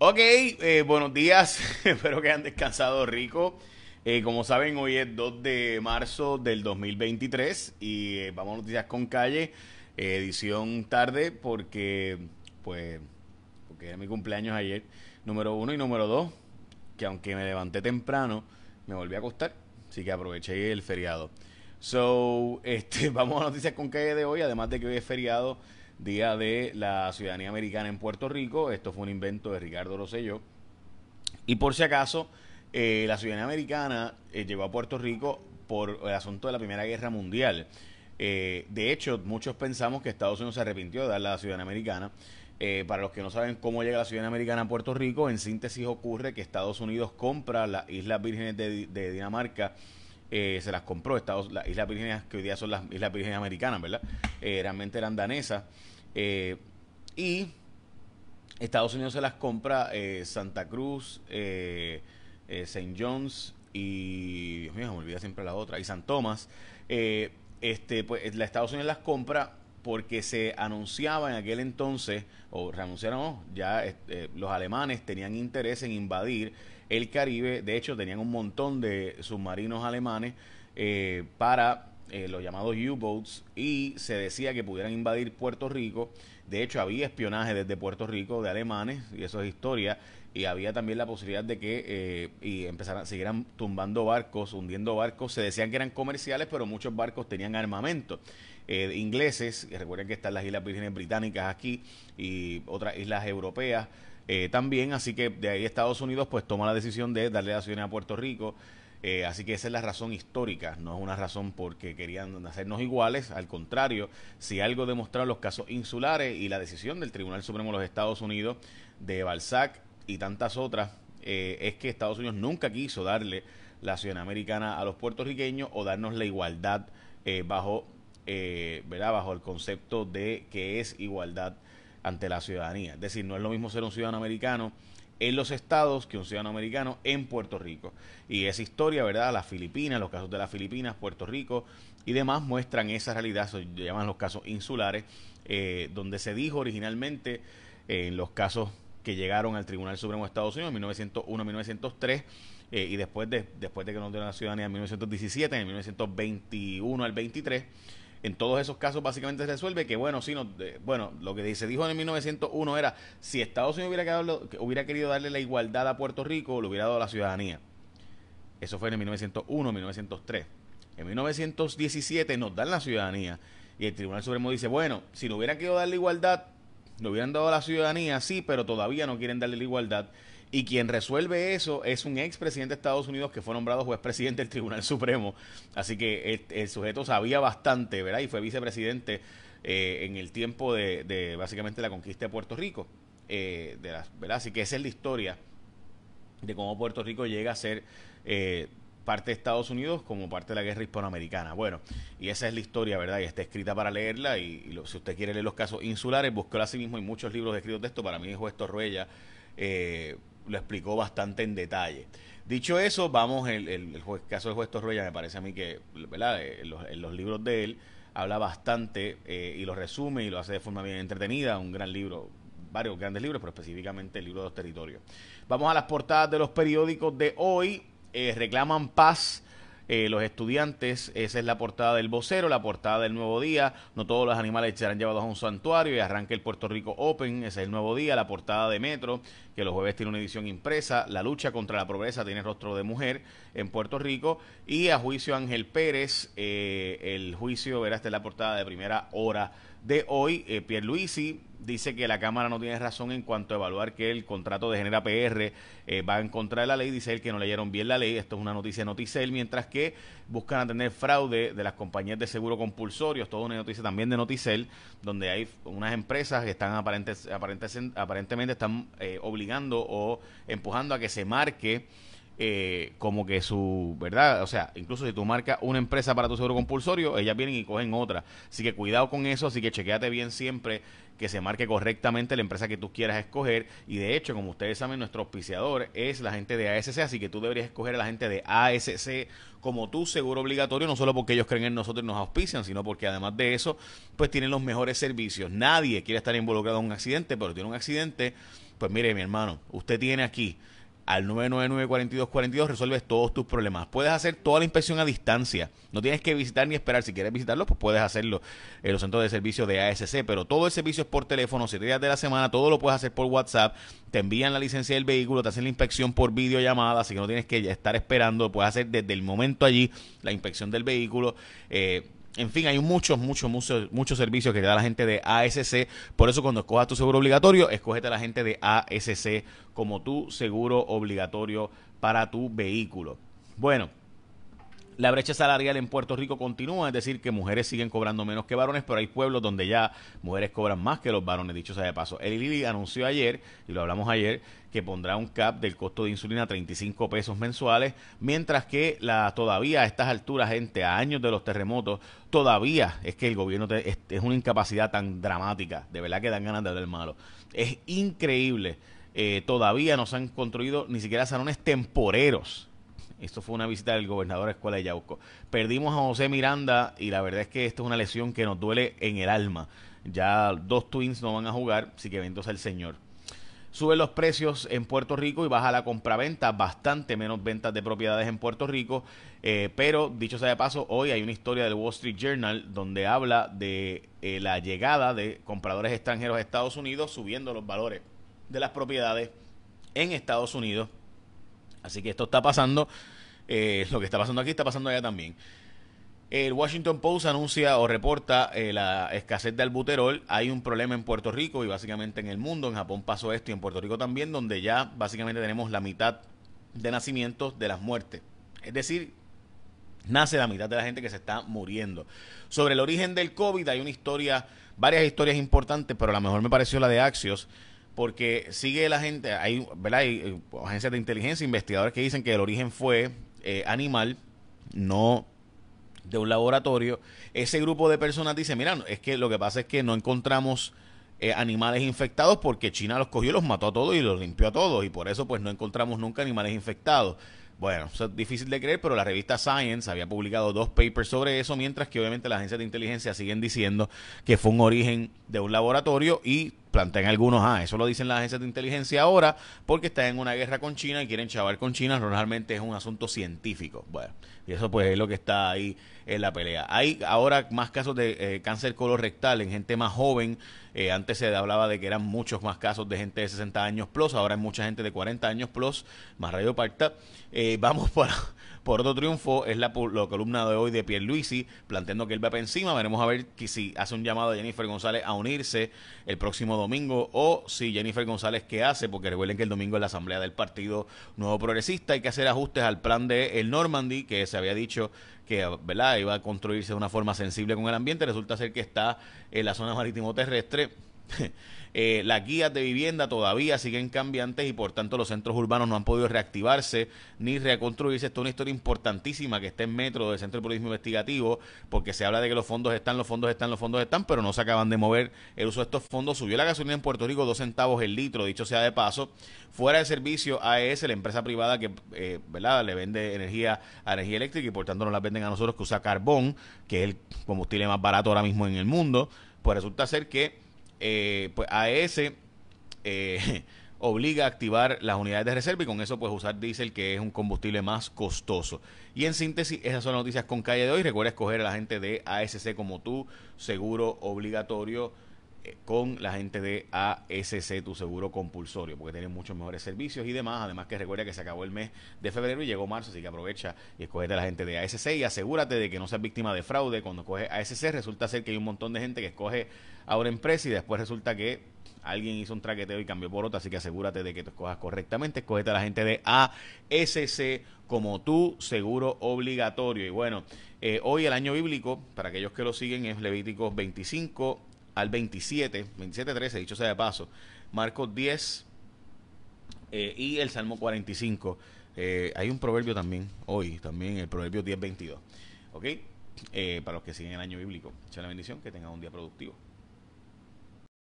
Ok, eh, buenos días. Espero que hayan descansado rico. Eh, como saben, hoy es 2 de marzo del 2023 y eh, vamos a Noticias con Calle, edición tarde porque, pues, porque era mi cumpleaños ayer, número uno y número dos, que aunque me levanté temprano, me volví a acostar, así que aproveché el feriado. So, este, vamos a Noticias con Calle de hoy, además de que hoy es feriado Día de la Ciudadanía Americana en Puerto Rico. Esto fue un invento de Ricardo Rosselló. Y por si acaso, eh, la Ciudadanía Americana eh, llegó a Puerto Rico por el asunto de la Primera Guerra Mundial. Eh, de hecho, muchos pensamos que Estados Unidos se arrepintió de dar la ciudadanía americana. para los que no saben cómo llega la ciudadanía americana a Puerto Rico, en síntesis ocurre que Estados Unidos compra las Islas Vírgenes de Dinamarca eh, se las compró Estados, las Islas virgenes que hoy día son las Islas virgenes Americanas, ¿verdad? Eh, realmente eran danesas. Eh, y Estados Unidos se las compra Santa Cruz, St. John's y, Dios mío, me olvida siempre la otra, y San Tomás. este, pues, Estados Unidos las compra porque se anunciaba en aquel entonces, o reanunciaron, ya los alemanes tenían interés en invadir el Caribe. De hecho, tenían un montón de submarinos alemanes eh, para eh, los llamados U-boats y se decía que pudieran invadir Puerto Rico. De hecho, había espionaje desde Puerto Rico de alemanes y eso es historia. Y había también la posibilidad de que eh, y empezaran, siguieran tumbando barcos, hundiendo barcos. Se decían que eran comerciales, pero muchos barcos tenían armamento. ingleses, recuerden que están las Islas Vírgenes Británicas aquí y otras islas europeas, eh, también, así que de ahí Estados Unidos pues toma la decisión de darle la ciudadanía a Puerto Rico. Eh, así que esa es la razón histórica, no es una razón porque querían hacernos iguales, al contrario, si algo demostraron los casos insulares y la decisión del Tribunal Supremo de los Estados Unidos de Balzac y tantas otras, eh, es que Estados Unidos nunca quiso darle la ciudadanía americana a los puertorriqueños o darnos la igualdad bajo, ¿verdad? bajo el concepto de que es igualdad ante la ciudadanía. Es decir, no es lo mismo ser un ciudadano americano en los estados que un ciudadano americano en Puerto Rico. Y esa historia, ¿verdad? Las Filipinas, los casos de las Filipinas, Puerto Rico y demás muestran esa realidad, se llaman los casos insulares, eh, donde se dijo originalmente eh, en los casos que llegaron al Tribunal Supremo de Estados Unidos en 1901, 1903 eh, y después de, después de que nos dieron la ciudadanía en 1917, en 1921 al 23, en todos esos casos básicamente se resuelve que, bueno, si bueno, lo que se dijo en el 1901 era, si Estados Unidos hubiera, hubiera querido darle la igualdad a Puerto Rico, lo hubiera dado a la ciudadanía. Eso fue en el 1901, 1903. En 1917 nos dan la ciudadanía y el Tribunal Supremo dice, bueno, si no hubiera querido darle igualdad, lo hubieran dado a la ciudadanía, sí, pero todavía no quieren darle la igualdad y quien resuelve eso es un ex presidente de Estados Unidos que fue nombrado juez presidente del Tribunal Supremo. Así que el, sujeto sabía bastante, ¿verdad? Y fue vicepresidente eh, en el tiempo de, básicamente la conquista de Puerto Rico. Eh, de las, ¿verdad? Así que esa es la historia de cómo Puerto Rico llega a ser eh, parte de Estados Unidos como parte de la guerra hispanoamericana. Bueno, y esa es la historia, ¿verdad? Y está escrita para leerla. Y, si usted quiere leer los casos insulares, búsquelo así mismo. Hay muchos libros escritos de esto. Para mí es Juez Torruella. Eh, lo explicó bastante en detalle. Dicho eso, vamos, el, caso del juez Torroya me parece a mí que, ¿verdad? Eh, en los, libros de él habla bastante eh, y lo resume y lo hace de forma bien entretenida, un gran libro, varios grandes libros, pero específicamente el libro de los territorios. Vamos a las portadas de los periódicos de hoy, eh, reclaman paz eh, los estudiantes. Esa es la portada del vocero, la portada del nuevo día. No todos los animales serán llevados a un santuario y arranque el Puerto Rico Open. Ese es el nuevo día, la portada de Metro, que los jueves tiene una edición impresa. La lucha contra la pobreza tiene rostro de mujer en Puerto Rico. Y a juicio Ángel Pérez, eh, el juicio, verás, esta es la portada de primera hora de hoy, Pierre eh, Pierluisi dice que la Cámara no tiene razón en cuanto a evaluar que el contrato de Genera PR eh, va en contra de la ley, dice él que no leyeron bien la ley, esto es una noticia de Noticel, mientras que buscan atender fraude de las compañías de seguro compulsorio, esto una noticia también de Noticel, donde hay unas empresas que están aparentemente están eh, obligando o empujando a que se marque eh, como que su, ¿verdad? O sea, incluso si tú marcas una empresa para tu seguro compulsorio, ellas vienen y cogen otra. Así que cuidado con eso, así que chequeate bien siempre que se marque correctamente la empresa que tú quieras escoger. Y de hecho, como ustedes saben, nuestro auspiciador es la gente de ASC, así que tú deberías escoger a la gente de ASC como tu seguro obligatorio, no solo porque ellos creen en nosotros y nos auspician, sino porque además de eso, pues tienen los mejores servicios. Nadie quiere estar involucrado en un accidente, pero tiene un accidente, pues mire mi hermano, usted tiene aquí al 999-4242 resuelves todos tus problemas. Puedes hacer toda la inspección a distancia. No tienes que visitar ni esperar. Si quieres visitarlo, pues puedes hacerlo en los centros de servicio de ASC. Pero todo el servicio es por teléfono, siete días de la semana. Todo lo puedes hacer por WhatsApp. Te envían la licencia del vehículo, te hacen la inspección por videollamada. Así que no tienes que estar esperando. Puedes hacer desde el momento allí la inspección del vehículo. Eh, en fin, hay muchos, muchos, muchos, muchos servicios que te da la gente de ASC. Por eso cuando escojas tu seguro obligatorio, escógete a la gente de ASC como tu seguro obligatorio para tu vehículo. Bueno, la brecha salarial en Puerto Rico continúa, es decir, que mujeres siguen cobrando menos que varones, pero hay pueblos donde ya mujeres cobran más que los varones, dicho sea de paso. El Lili anunció ayer, y lo hablamos ayer, que pondrá un cap del costo de insulina a 35 pesos mensuales, mientras que la, todavía a estas alturas, gente, a años de los terremotos, todavía es que el gobierno es, una incapacidad tan dramática, de verdad que dan ganas de hablar malo. Es increíble, eh, todavía no se han construido ni siquiera salones temporeros esto fue una visita del gobernador a escuela de Yauco. Perdimos a José Miranda y la verdad es que esto es una lesión que nos duele en el alma. Ya dos Twins no van a jugar, así que bendito el Señor. Suben los precios en Puerto Rico y baja la compraventa, bastante menos ventas de propiedades en Puerto Rico. Eh, pero dicho sea de paso, hoy hay una historia del Wall Street Journal donde habla de eh, la llegada de compradores extranjeros a Estados Unidos subiendo los valores de las propiedades en Estados Unidos Así que esto está pasando, eh, lo que está pasando aquí está pasando allá también. El Washington Post anuncia o reporta eh, la escasez de albuterol. Hay un problema en Puerto Rico y básicamente en el mundo. En Japón pasó esto y en Puerto Rico también, donde ya básicamente tenemos la mitad de nacimientos de las muertes. Es decir, nace la mitad de la gente que se está muriendo. Sobre el origen del COVID hay una historia, varias historias importantes, pero la mejor me pareció la de Axios porque sigue la gente, hay, ¿verdad? hay eh, agencias de inteligencia, investigadores que dicen que el origen fue eh, animal, no de un laboratorio. Ese grupo de personas dice, mira, es que lo que pasa es que no encontramos eh, animales infectados porque China los cogió, los mató a todos y los limpió a todos y por eso pues no encontramos nunca animales infectados. Bueno, eso es difícil de creer, pero la revista Science había publicado dos papers sobre eso, mientras que obviamente las agencias de inteligencia siguen diciendo que fue un origen de un laboratorio y plantean algunos, ah, eso lo dicen las agencias de inteligencia ahora porque están en una guerra con China y quieren chavar con China, realmente es un asunto científico. Bueno, y eso pues es lo que está ahí en la pelea. Hay ahora más casos de eh, cáncer colorrectal en gente más joven, eh, antes se hablaba de que eran muchos más casos de gente de 60 años plus, ahora hay mucha gente de 40 años plus, más radio Eh, vamos para por otro triunfo es la, columna de hoy de Luisi, planteando que él va para encima. Veremos a ver si hace un llamado a Jennifer González a unirse el próximo domingo o si Jennifer González qué hace, porque recuerden que el domingo es la asamblea del Partido Nuevo Progresista. Hay que hacer ajustes al plan de el Normandy, que se había dicho que ¿verdad? iba a construirse de una forma sensible con el ambiente. Resulta ser que está en la zona marítimo terrestre eh, las guías de vivienda todavía siguen cambiantes y por tanto los centros urbanos no han podido reactivarse ni reconstruirse. Esto es una historia importantísima que está en Metro del Centro de Periodismo Investigativo porque se habla de que los fondos están, los fondos están, los fondos están, pero no se acaban de mover. El uso de estos fondos subió la gasolina en Puerto Rico dos centavos el litro, dicho sea de paso. Fuera de servicio AES, la empresa privada que eh, ¿verdad? le vende energía a energía eléctrica y por tanto no la venden a nosotros que usa carbón, que es el combustible más barato ahora mismo en el mundo. Pues resulta ser que eh, pues AES eh, obliga a activar las unidades de reserva y con eso pues usar diésel que es un combustible más costoso. Y en síntesis, esas son las noticias con calle de hoy. Recuerda escoger a la gente de ASC como tú, seguro obligatorio con la gente de ASC, tu seguro compulsorio, porque tienen muchos mejores servicios y demás. Además que recuerda que se acabó el mes de febrero y llegó marzo, así que aprovecha y escogete a la gente de ASC y asegúrate de que no seas víctima de fraude. Cuando coges ASC resulta ser que hay un montón de gente que escoge a una empresa y después resulta que alguien hizo un traqueteo y cambió por otra, así que asegúrate de que te escojas correctamente. Escogete a la gente de ASC como tu seguro obligatorio. Y bueno, eh, hoy el año bíblico, para aquellos que lo siguen, es Levíticos 25, al 27, 27-13, dicho sea de paso, Marcos 10 eh, y el Salmo 45. Eh, hay un proverbio también, hoy también, el proverbio 10-22. ¿Ok? Eh, para los que siguen el año bíblico, echa la bendición, que tengan un día productivo.